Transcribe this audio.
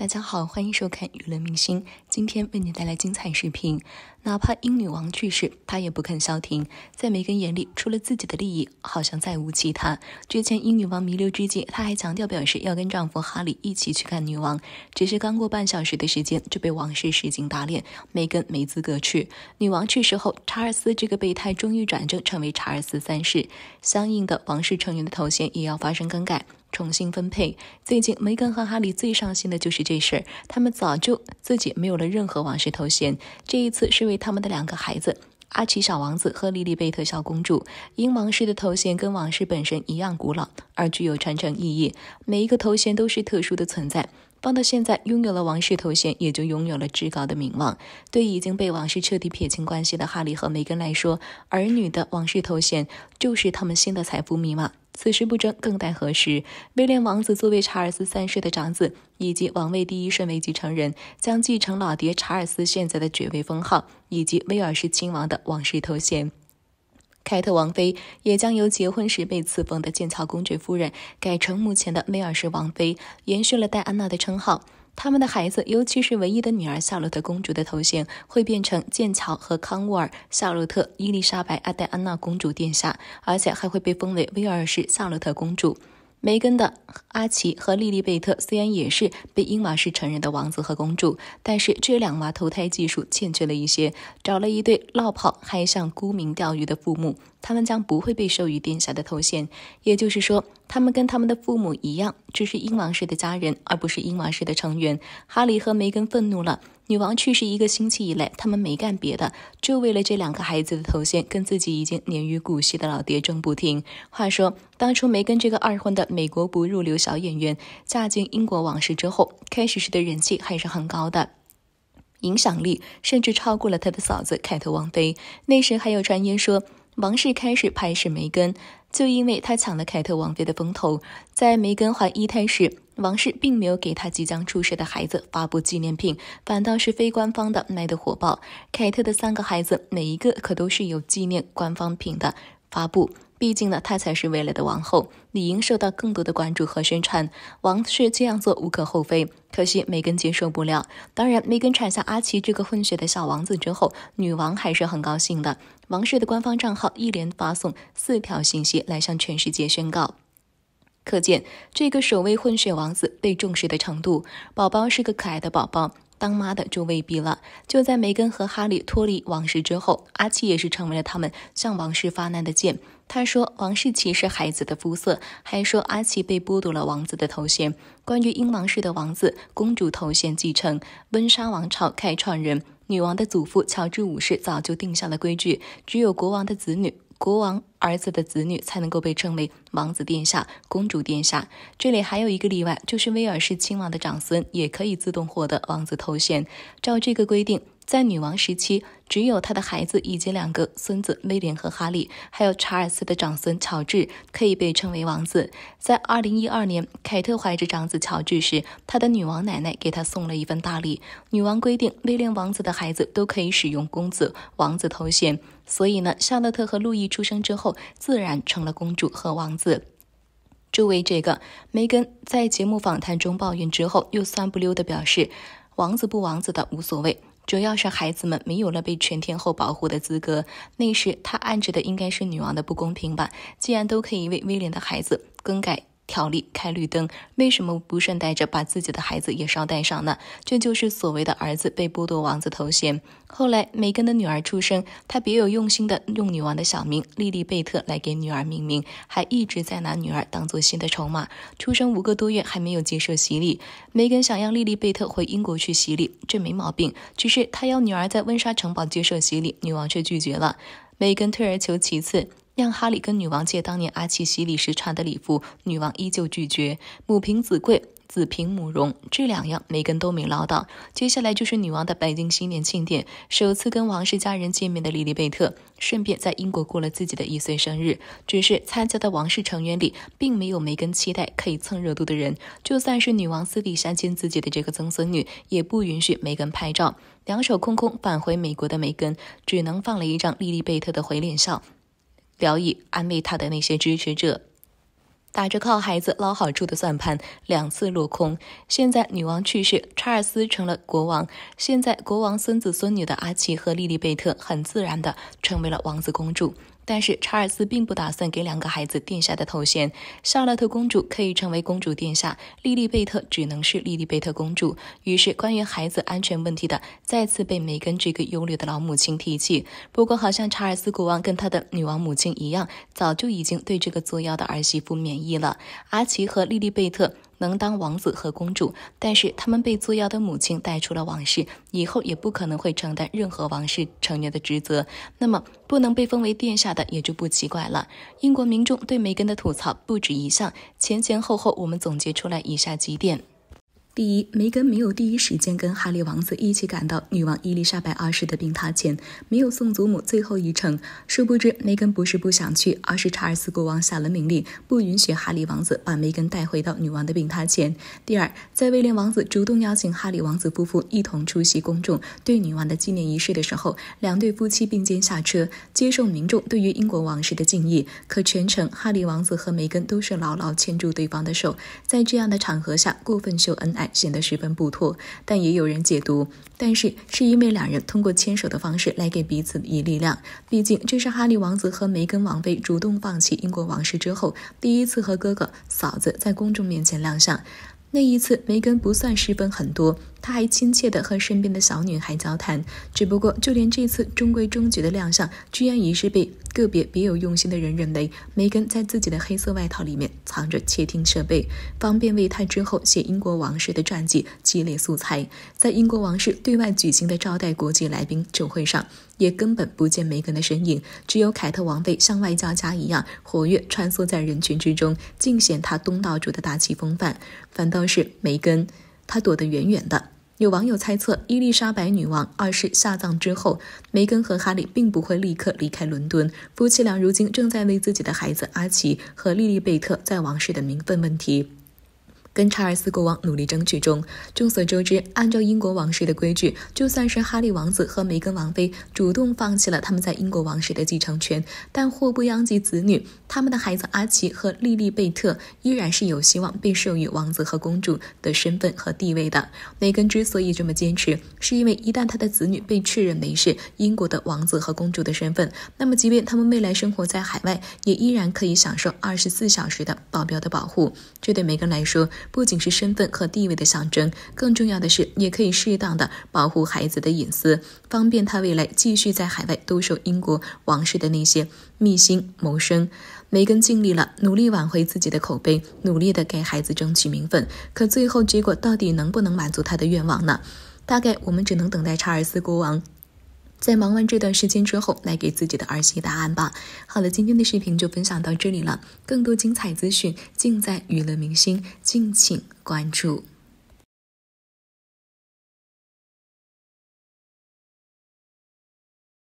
大家好，欢迎收看《娱乐明星》，今天为你带来精彩视频。哪怕英女王去世，她也不肯消停。在梅根眼里，除了自己的利益，好像再无其他。之前英女王弥留之际，她还强调表示要跟丈夫哈里一起去看女王。只是刚过半小时的时间，就被王室使劲打脸，梅根没资格去。女王去世后，查尔斯这个备胎终于转正，成为查尔斯三世，相应的王室成员的头衔也要发生更改。重新分配。最近，梅根和哈利最上心的就是这事儿。他们早就自己没有了任何王室头衔，这一次是为他们的两个孩子——阿奇小王子和莉莉贝特小公主。英王室的头衔跟王室本身一样古老，而具有传承意义。每一个头衔都是特殊的存在。放到现在，拥有了王室头衔，也就拥有了至高的名望。对已经被王室彻底撇清关系的哈利和梅根来说，儿女的王室头衔就是他们新的财富密码。此时不争，更待何时？威廉王子作为查尔斯三世的长子，以及王位第一顺位继承人，将继承老爹查尔斯现在的爵位封号，以及威尔士亲王的王室头衔。凯特王妃也将由结婚时被赐封的剑桥公爵夫人改成目前的威尔士王妃，延续了戴安娜的称号。他们的孩子，尤其是唯一的女儿夏洛特公主的头衔，会变成剑桥和康沃尔夏洛特伊丽莎白阿黛安娜公主殿下，而且还会被封为威尔士夏洛特公主。梅根的阿奇和莉莉贝特虽然也是被英王室承认的王子和公主，但是这两娃投胎技术欠缺了一些，找了一对落炮，还像沽名钓誉的父母，他们将不会被授予殿下的头衔。也就是说。他们跟他们的父母一样，只是英王室的家人，而不是英王室的成员。哈里和梅根愤怒了。女王去世一个星期以来，他们没干别的，就为了这两个孩子的头衔，跟自己已经年逾古稀的老爹争不停。话说，当初梅根这个二婚的美国不入流小演员，嫁进英国王室之后，开始时的人气还是很高的，影响力甚至超过了他的嫂子凯特王妃。那时还有传言说。王室开始排斥梅根，就因为她抢了凯特王妃的风头。在梅根怀一胎时，王室并没有给她即将出世的孩子发布纪念品，反倒是非官方的卖得火爆。凯特的三个孩子，每一个可都是有纪念官方品的发布。毕竟呢，她才是未来的王后，理应受到更多的关注和宣传。王室这样做无可厚非，可惜梅根接受不了。当然，梅根产下阿奇这个混血的小王子之后，女王还是很高兴的。王室的官方账号一连发送四条信息来向全世界宣告，可见这个首位混血王子被重视的程度。宝宝是个可爱的宝宝，当妈的就未必了。就在梅根和哈利脱离王室之后，阿奇也是成为了他们向王室发难的箭。他说：“王室歧视孩子的肤色。”还说：“阿奇被剥夺了王子的头衔。”关于英王室的王子、公主头衔继承，温莎王朝开创人女王的祖父乔治五世早就定下了规矩：只有国王的子女、国王儿子的子女才能够被称为王子殿下、公主殿下。这里还有一个例外，就是威尔士亲王的长孙也可以自动获得王子头衔。照这个规定。在女王时期，只有她的孩子以及两个孙子威廉和哈利，还有查尔斯的长孙乔治，可以被称为王子。在二零一二年，凯特怀着长子乔治时，她的女王奶奶给她送了一份大礼。女王规定，威廉王子的孩子都可以使用“公子”“王子”头衔，所以呢，夏洛特和路易出生之后，自然成了公主和王子。就为这个，梅根在节目访谈中抱怨之后，又酸不溜的表示：“王子不王子的无所谓。”主要是孩子们没有了被全天候保护的资格。那时他暗指的应该是女王的不公平吧？既然都可以为威廉的孩子更改。条例开绿灯，为什么不顺带着把自己的孩子也捎带上呢？这就是所谓的儿子被剥夺王子头衔。后来，梅根的女儿出生，他别有用心的用女王的小名莉莉贝特来给女儿命名，还一直在拿女儿当做新的筹码。出生五个多月还没有接受洗礼，梅根想让莉莉贝特回英国去洗礼，这没毛病。只是他要女儿在温莎城堡接受洗礼，女王却拒绝了，梅根退而求其次。让哈利跟女王借当年阿奇洗礼时穿的礼服，女王依旧拒绝。母凭子贵，子凭母荣，这两样梅根都没捞到。接下来就是女王的北京新年庆典，首次跟王室家人见面的莉莉贝特，顺便在英国过了自己的一岁生日。只是参加的王室成员里，并没有梅根期待可以蹭热度的人。就算是女王私底下亲自己的这个曾孙女，也不允许梅根拍照。两手空空返回美国的梅根，只能放了一张莉莉贝特的回脸笑。表以安慰他的那些支持者，打着靠孩子捞好处的算盘，两次落空。现在女王去世，查尔斯成了国王。现在国王孙子孙女的阿奇和莉莉贝特，很自然的成为了王子公主。但是查尔斯并不打算给两个孩子殿下的头衔，夏洛特公主可以成为公主殿下，莉莉贝特只能是莉莉贝特公主。于是，关于孩子安全问题的再次被梅根这个忧虑的老母亲提起。不过，好像查尔斯国王跟他的女王母亲一样，早就已经对这个作妖的儿媳妇免疫了。阿奇和莉莉贝特。能当王子和公主，但是他们被作妖的母亲带出了王室，以后也不可能会承担任何王室成员的职责。那么不能被封为殿下的也就不奇怪了。英国民众对梅根的吐槽不止一项，前前后后我们总结出来以下几点。第一，梅根没有第一时间跟哈利王子一起赶到女王伊丽莎白二世的病榻前，没有送祖母最后一程。殊不知，梅根不是不想去，而是查尔斯国王下了命令，不允许哈利王子把梅根带回到女王的病榻前。第二，在威廉王子主动邀请哈利王子夫妇一同出席公众对女王的纪念仪式的时候，两对夫妻并肩下车，接受民众对于英国王室的敬意。可全程，哈利王子和梅根都是牢牢牵住对方的手，在这样的场合下过分秀恩爱。显得十分不妥，但也有人解读，但是是因为两人通过牵手的方式来给彼此以力量。毕竟这是哈利王子和梅根王妃主动放弃英国王室之后，第一次和哥哥嫂子在公众面前亮相。那一次，梅根不算失分很多。他还亲切地和身边的小女孩交谈，只不过就连这次中规中矩的亮相，居然也是被个别别有用心的人认为，梅根在自己的黑色外套里面藏着窃听设备，方便为他之后写英国王室的传记积累素材。在英国王室对外举行的招待国际来宾酒会上，也根本不见梅根的身影，只有凯特王妃像外交家一样活跃穿梭在人群之中，尽显她东道主的大气风范，反倒是梅根。他躲得远远的。有网友猜测，伊丽莎白女王二世下葬之后，梅根和哈利并不会立刻离开伦敦。夫妻俩如今正在为自己的孩子阿奇和莉莉贝特在王室的名分问题。跟查尔斯国王努力争取中。众所周知，按照英国王室的规矩，就算是哈利王子和梅根王妃主动放弃了他们在英国王室的继承权，但祸不殃及子女，他们的孩子阿奇和莉莉贝特依然是有希望被授予王子和公主的身份和地位的。梅根之所以这么坚持，是因为一旦他的子女被确认为是英国的王子和公主的身份，那么即便他们未来生活在海外，也依然可以享受二十四小时的保镖的保护。这对梅根来说。不仅是身份和地位的象征，更重要的是，也可以适当的保护孩子的隐私，方便他未来继续在海外兜售英国王室的那些秘辛谋生。梅根尽力了，努力挽回自己的口碑，努力的给孩子争取名分，可最后结果到底能不能满足他的愿望呢？大概我们只能等待查尔斯国王。在忙完这段时间之后，来给自己的儿媳答案吧。好了，今天的视频就分享到这里了，更多精彩资讯尽在娱乐明星，敬请关注。